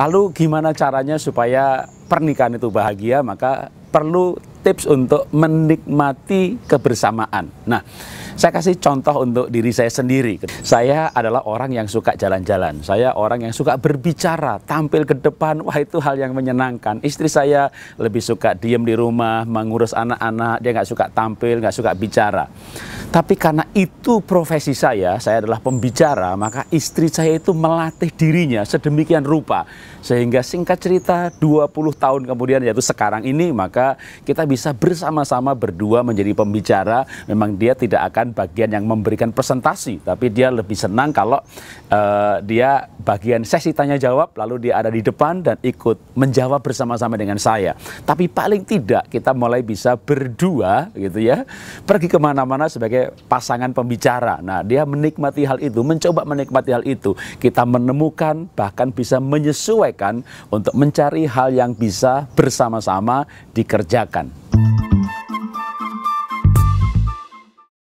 Lalu gimana caranya supaya pernikahan itu bahagia? Maka perlu tips untuk menikmati kebersamaan. Nah, saya kasih contoh untuk diri saya sendiri. Saya adalah orang yang suka jalan-jalan. Saya orang yang suka berbicara, tampil ke depan. Wah itu hal yang menyenangkan. Istri saya lebih suka diem di rumah, mengurus anak-anak. Dia nggak suka tampil, nggak suka bicara. Tapi karena itu profesi saya, saya adalah pembicara, maka istri saya itu melatih dirinya sedemikian rupa. Sehingga singkat cerita 20 tahun kemudian yaitu sekarang ini, maka kita bisa bersama-sama berdua menjadi pembicara. Memang dia tidak akan bukan bagian yang memberikan presentasi, tapi dia lebih senang kalau uh, dia bagian sesi tanya jawab, lalu dia ada di depan dan ikut menjawab bersama-sama dengan saya. Tapi paling tidak kita mulai bisa berdua, gitu ya, pergi kemana-mana sebagai pasangan pembicara. Nah, dia menikmati hal itu, mencoba menikmati hal itu. Kita menemukan bahkan bisa menyesuaikan untuk mencari hal yang bisa bersama-sama dikerjakan.